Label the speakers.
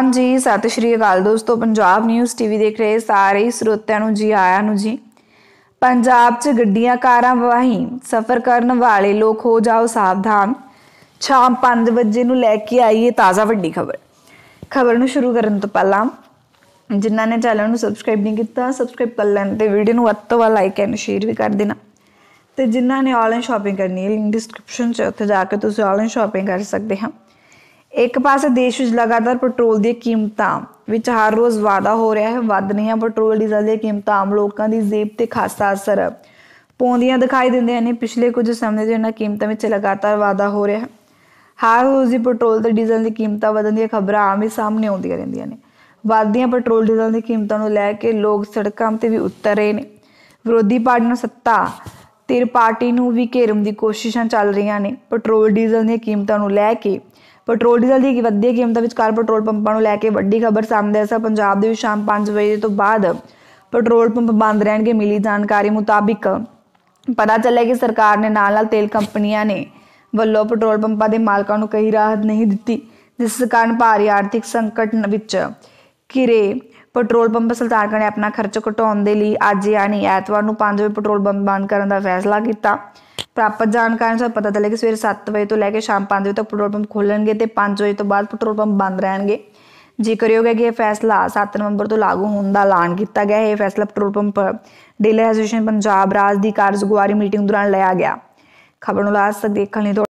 Speaker 1: ਹਾਂਜੀ ਸਤਿ ਸ਼੍ਰੀ ਅਕਾਲ ਦੋਸਤੋ ਪੰਜਾਬ ਨਿਊਜ਼ ਟੀਵੀ ਦੇਖ ਰਹੇ ਸਾਰੇ ਸਰੋਤਿਆਂ ਨੂੰ ਜੀ ਆਇਆਂ ਨੂੰ ਜੀ ਪੰਜਾਬ 'ਚ ਗੱਡੀਆਂ ਕਾਰਾਂ ਵਾਹੀ ਸਫ਼ਰ ਕਰਨ ਵਾਲੇ ਲੋਕ ਹੋ ਜਾਓ ਸਾਵਧਾਨ ਸ਼ਾਮ 5 ਵਜੇ ਨੂੰ ਲੈ ਕੇ ਆਈ ਇਹ ਤਾਜ਼ਾ ਵੱਡੀ ਖਬਰ ਖਬਰ ਨੂੰ ਸ਼ੁਰੂ ਕਰਨ ਤੋਂ ਪਹਿਲਾਂ ਜਿਨ੍ਹਾਂ ਨੇ ਚੈਨਲ ਨੂੰ ਸਬਸਕ੍ਰਾਈਬ ਨਹੀਂ ਕੀਤਾ ਸਬਸਕ੍ਰਾਈਬ ਕਰ ਲੈਣ ਤੇ ਵੀਡੀਓ ਨੂੰ ਵੱਧ ਤੋਂ ਵੱਧ ਲਾਈਕ ਐਂਡ ਸ਼ੇਅਰ ਵੀ ਕਰ ਦੇਣਾ ਤੇ ਜਿਨ੍ਹਾਂ ਨੇ ਆਨਲਾਈਨ ਸ਼ਾਪਿੰਗ ਕਰਨੀ ਹੈ ਲਿੰਕ ਡਿਸਕ੍ਰਿਪਸ਼ਨ 'ਚ ਉੱਥੇ ਜਾ ਕੇ ਤੁਸੀਂ ਆਨਲਾਈਨ ਸ਼ਾਪਿੰਗ ਕਰ ਸਕਦੇ ਹੋ ਇੱਕ ਪਾਸੇ ਦੇਸ਼ ਵਿੱਚ ਲਗਾਤਾਰ ਪੈਟਰੋਲ ਦੀਆਂ ਕੀਮਤਾਂ ਵਿੱਚ ਹਰ ਰੋਜ਼ ਵਾਧਾ ਹੋ ਰਿਹਾ ਹੈ ਵੱਧ ਰਹੀਆਂ ਪੈਟਰੋਲ ਡੀਜ਼ਲ ਦੀਆਂ ਕੀਮਤਾਂ ਆਮ ਲੋਕਾਂ ਦੀ ਜੇਬ ਤੇ ਖਾਸਾ ਅਸਰ ਪਾਉਂਦੀਆਂ ਦਿਖਾਈ ਦਿੰਦੀਆਂ ਨੇ ਪਿਛਲੇ ਕੁਝ ਸਮੇਂ ਤੋਂ ਇਹਨਾਂ ਕੀਮਤਾਂ ਵਿੱਚ ਲਗਾਤਾਰ ਵਾਧਾ ਹੋ ਰਿਹਾ ਹੈ ਹਰ ਰੋਜ਼ ਹੀ ਪੈਟਰੋਲ ਤੇ ਡੀਜ਼ਲ ਦੀ ਕੀਮਤਾਂ ਵਧਣ ਦੀਆਂ ਖਬਰਾਂ ਆਮ ਹੀ ਸਾਹਮਣੇ ਆਉਂਦੀਆਂ ਰਹਿੰਦੀਆਂ ਨੇ ਵੱਧਦੀਆਂ ਪੈਟਰੋਲ ਡੀਜ਼ਲ ਦੀ ਕੀਮਤਾਂ ਨੂੰ ਲੈ ਕੇ ਲੋਕ ਸੜਕਾਂ 'ਤੇ ਵੀ ਉਤਰ ਰਹੇ ਨੇ ਵਿਰੋਧੀ ਪਾਰਟੀ ਨੂੰ ਸੱਤਾ ਤੇਰ ਪਾਰਟੀ ਨੂੰ ਵੀ ਘੇਰਮ ਦੀ ਕੋਸ਼ਿਸ਼ਾਂ ਚੱਲ ਰਹੀਆਂ ਨੇ ਪੈਟਰੋਲ ਡੀਜ਼ਲ ਦੀਆਂ ਕੀਮਤਾਂ ਨੂੰ ਲੈ ਕੇ ਪੈਟਰੋਲ ਡੀਜ਼ਲ ਦੀ ਵੱਧਦੀ ਵਿੱਚ ਕਾਰ ਪੈਟਰੋਲ ਪੰਪਾਂ ਨੂੰ ਲੈ ਕੇ ਵੱਡੀ ਖਬਰ ਸਾਹਮਣੇ ਆਸਾ ਪੰਜਾਬ ਦੇ ਵਿੱਚ ਸ਼ਾਮ 5 ਵਜੇ ਤੋਂ ਬਾਅਦ ਪੈਟਰੋਲ ਪੰਪ ਬੰਦ ਰਹਿਣਗੇ ਮਿਲੀ ਜਾਣਕਾਰੀ ਮੁਤਾਬਿਕ ਪਤਾ ਚੱਲਿਆ ਕਿ ਸਰਕਾਰ ਨੇ ਨਾਲ-ਨਾਲ ਤੇਲ ਕੰਪਨੀਆਂ ਨੇ ਵੱਲੋਂ ਪੈਟਰੋਲ ਪੰਪਾਂ ਦੇ ਮਾਲਕਾਂ ਨੂੰ ਕਈ ਰਾਹਤ ਨਹੀਂ ਦਿੱਤੀ ਜਿਸ ਕਾਰਨ ਭਾਰੀ ਆਰਥਿਕ ਸੰਕਟ ਵਿੱਚ ਕਿਰੇ ਪੈਟਰੋਲ ਪੰਪ ਸੰਚਾਲਕਾਂ ਨੇ ਆਪਣਾ ਖਰਚ ਘਟਾਉਣ ਦੇ ਲਈ ਅੱਜ ਯਾਨੀ ਐਤਵਾਰ ਨੂੰ 5 ਵਜੇ ਪੈਟਰੋਲ ਪੰਪ ਬੰਦ ਕਰਨ ਦਾ ਫੈਸਲਾ ਕੀਤਾ ਪ੍ਰਾਪਤ ਜਾਣਕਾਰੀ ਅਨੁਸਾਰ ਪਤਾ ਚੱਲਿਆ ਕਿ ਸਵੇਰੇ 7 ਵਜੇ ਤੋਂ ਲੈ ਕੇ ਸ਼ਾਮ 5 ਵਜੇ ਤੱਕ ਪੈਟਰੋਲ ਪੰਪ ਖੋਲਣਗੇ ਤੇ 5 ਵਜੇ ਤੋਂ ਬਾਅਦ ਪੈਟਰੋਲ ਪੰਪ ਬੰਦ ਰਹਿਣਗੇ ਜੀ ਹੈ ਕਿ ਇਹ ਫੈਸਲਾ 7 ਨਵੰਬਰ ਤੋਂ ਲਾਗੂ ਹੋਣ ਦਾ ਐਲਾਨ ਕੀਤਾ ਗਿਆ ਹੈ ਇਹ ਫੈਸਲਾ petrol pump dealer association Punjab ਰਾਜ ਦੀ ਕਾਰਜਗੁਆਰੀ ਮੀਟਿੰਗ ਦੌਰਾਨ ਲਿਆ ਗਿਆ ਖਬਰ ਨੂੰ ਲਾਸਟ ਤੱਕ ਦੇਖਣ ਲਈ